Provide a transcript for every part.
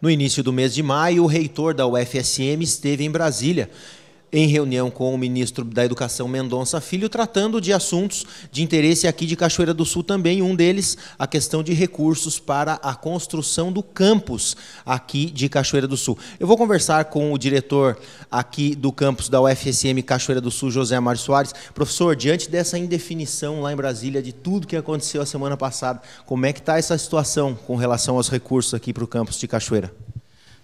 No início do mês de maio, o reitor da UFSM esteve em Brasília em reunião com o ministro da Educação Mendonça Filho, tratando de assuntos de interesse aqui de Cachoeira do Sul também. Um deles, a questão de recursos para a construção do campus aqui de Cachoeira do Sul. Eu vou conversar com o diretor aqui do campus da UFSM Cachoeira do Sul, José Amar Soares. Professor, diante dessa indefinição lá em Brasília de tudo que aconteceu a semana passada, como é que está essa situação com relação aos recursos aqui para o campus de Cachoeira?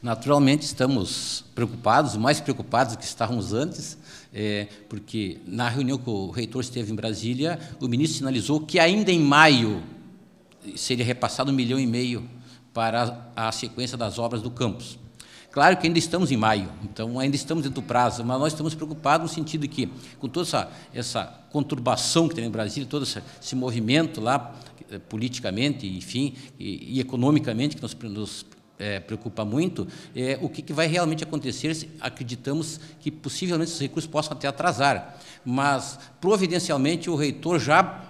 Naturalmente, estamos preocupados, mais preocupados do que estávamos antes, é, porque na reunião que o reitor esteve em Brasília, o ministro sinalizou que ainda em maio seria repassado um milhão e meio para a, sequência das obras do campus. Claro que ainda estamos em maio, então ainda estamos dentro do prazo, mas nós estamos preocupados no sentido que, com toda essa, essa conturbação que tem no Brasil, todo esse, esse movimento lá, eh, politicamente, enfim, e, e economicamente, que nos, nos é, preocupa muito é o que, que, vai realmente acontecer. Se acreditamos que possivelmente esses recursos possam até atrasar, mas providencialmente o reitor já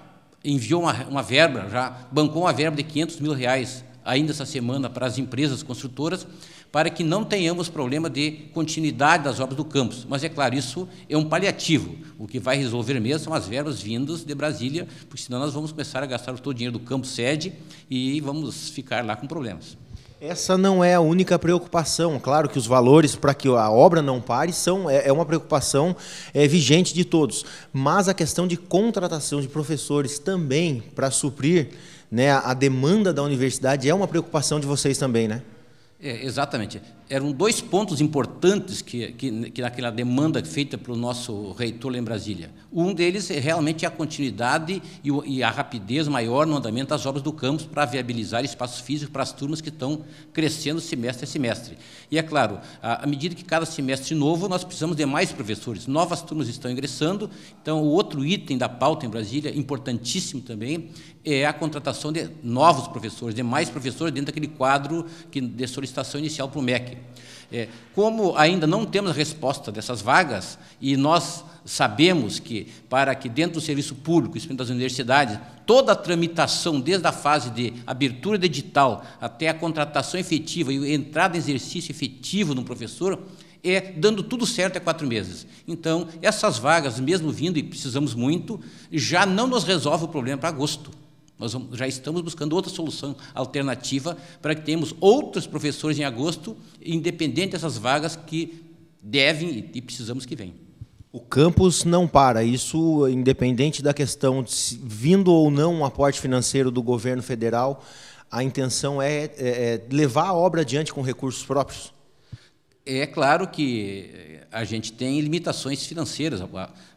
enviou uma, uma verba, já bancou uma verba de 500 mil reais ainda essa semana para as empresas construtoras, para que não tenhamos problema de continuidade das obras do campus. Mas, é claro, isso é um paliativo. O que vai resolver mesmo são as verbas vindas de Brasília, porque senão nós vamos começar a gastar todo o dinheiro do campus sede e vamos ficar lá com problemas. Essa não é a única preocupação. Claro que os valores para que a obra não pare são é, é, uma preocupação é, vigente de todos, mas a questão de contratação de professores também para suprir né, a demanda da universidade é uma preocupação de vocês também, né? É, exatamente eram dois pontos importantes que, que, que naquela demanda feita pelo nosso reitor lá em Brasília. Um deles é realmente a continuidade e, o, e a rapidez maior no andamento das obras do campus para viabilizar espaços físicos para as turmas que estão crescendo semestre a semestre. E, é claro, à, à medida que cada semestre novo, nós precisamos de mais professores. Novas turmas estão ingressando, então o outro item da pauta em Brasília, importantíssimo também, é a contratação de novos professores, de mais professores dentro daquele quadro que, de solicitação inicial para o MEC. É, como ainda não temos a resposta dessas vagas, e nós sabemos que, para que dentro do serviço público, especialmente das universidades, toda a tramitação, desde a fase de abertura de edital até a contratação efetiva e a entrada em exercício efetivo no professor, é dando tudo certo há quatro meses. Então, essas vagas, mesmo vindo, e precisamos muito, já não nos resolve o problema para agosto nós já estamos buscando outra solução alternativa para que tenhamos outros professores em agosto, independente dessas vagas que devem e precisamos que venham. O campus não para, isso independente da questão de se, vindo ou não um aporte financeiro do governo federal, a intenção é, é, é levar a obra adiante com recursos próprios. É claro que a gente tem limitações financeiras.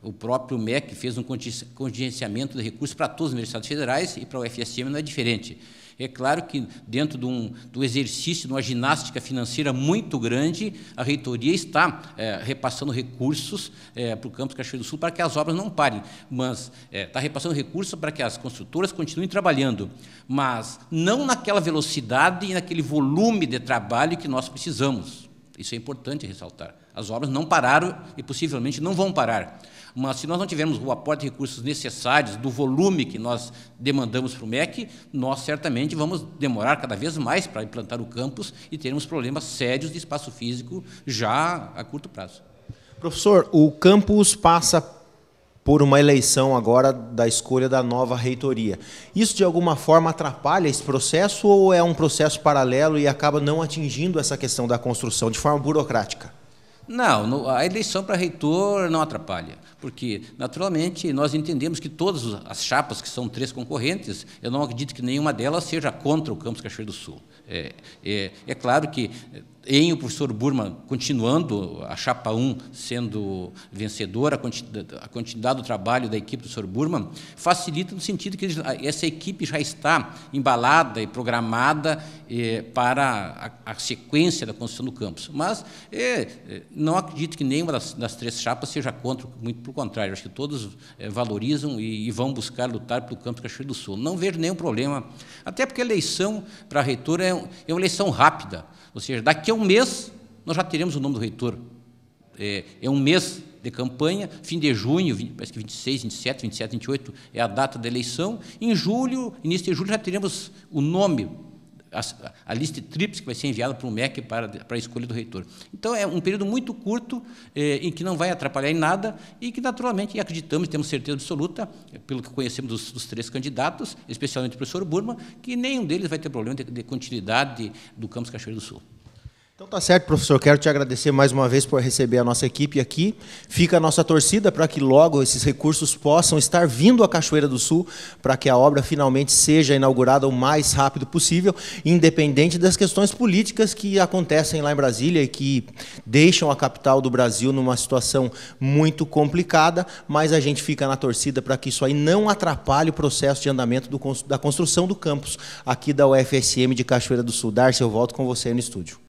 O próprio MEC fez um contingenciamento de recursos para todos os universidades federais e para o FSM não é diferente. É claro que, dentro de um, do exercício, de uma ginástica financeira muito grande, a reitoria está é, repassando recursos é, para o campus Cachoeiro do Sul para que as obras não parem, mas é, está repassando recursos para que as construtoras continuem trabalhando, mas não naquela velocidade e naquele volume de trabalho que nós precisamos. Isso é importante ressaltar. As obras não pararam e possivelmente não vão parar. Mas se nós não tivermos o aporte de recursos necessários do volume que nós demandamos para o MEC, nós certamente vamos demorar cada vez mais para implantar o campus e teremos problemas sérios de espaço físico já a curto prazo. Professor, o campus passa por uma eleição agora da escolha da nova reitoria. Isso de alguma forma atrapalha esse processo ou é um processo paralelo e acaba não atingindo essa questão da construção de forma burocrática? Não, no, a eleição para reitor não atrapalha, porque, naturalmente, nós entendemos que todas as chapas, que são três concorrentes, eu não acredito que nenhuma delas seja contra o Campos Cachoeiro do Sul. É, é, é claro que eh, em o professor Burman continuando, a chapa 1 sendo vencedora, a quantidade do trabalho da equipe do professor Burman, facilita no sentido que essa equipe já está embalada e programada eh, para a, a, sequência da construção do campus. Mas é, não acredito que nenhuma das, das três chapas seja contra, muito pelo contrário, acho que todos é, valorizam e, e, vão buscar lutar pelo Campo do Cachoeira do Sul. Não vejo nenhum problema, até porque a eleição para reitor é, é uma eleição rápida, ou seja, daqui a um mês nós já teremos o nome do reitor. É, é um mês de campanha, fim de junho, 20, parece que 26, 27, 27, 28 é a data da eleição. Em julho, início de julho, já teremos o nome a, a lista tríplice que vai ser enviada para o MEC para, para a escolha do reitor. Então, é um período muito curto, eh, em que não vai atrapalhar em nada e que, naturalmente, acreditamos, temos certeza absoluta, pelo que conhecemos dos, dos três candidatos, especialmente o professor Burma, que nenhum deles vai ter problema de, de continuidade do Campus Cachoeiro do Sul. Então tá certo, professor. Quero te agradecer mais uma vez por receber a nossa equipe aqui. Fica a nossa torcida para que logo esses recursos possam estar vindo à Cachoeira do Sul para que a obra finalmente seja inaugurada o mais rápido possível, independente das questões políticas que acontecem lá em Brasília e que deixam a capital do Brasil numa situação muito complicada, mas a gente fica na torcida para que isso aí não atrapalhe o processo de andamento do, da construção do campus aqui da UFSM de Cachoeira do Sul. Darcy, eu volto com você no estúdio.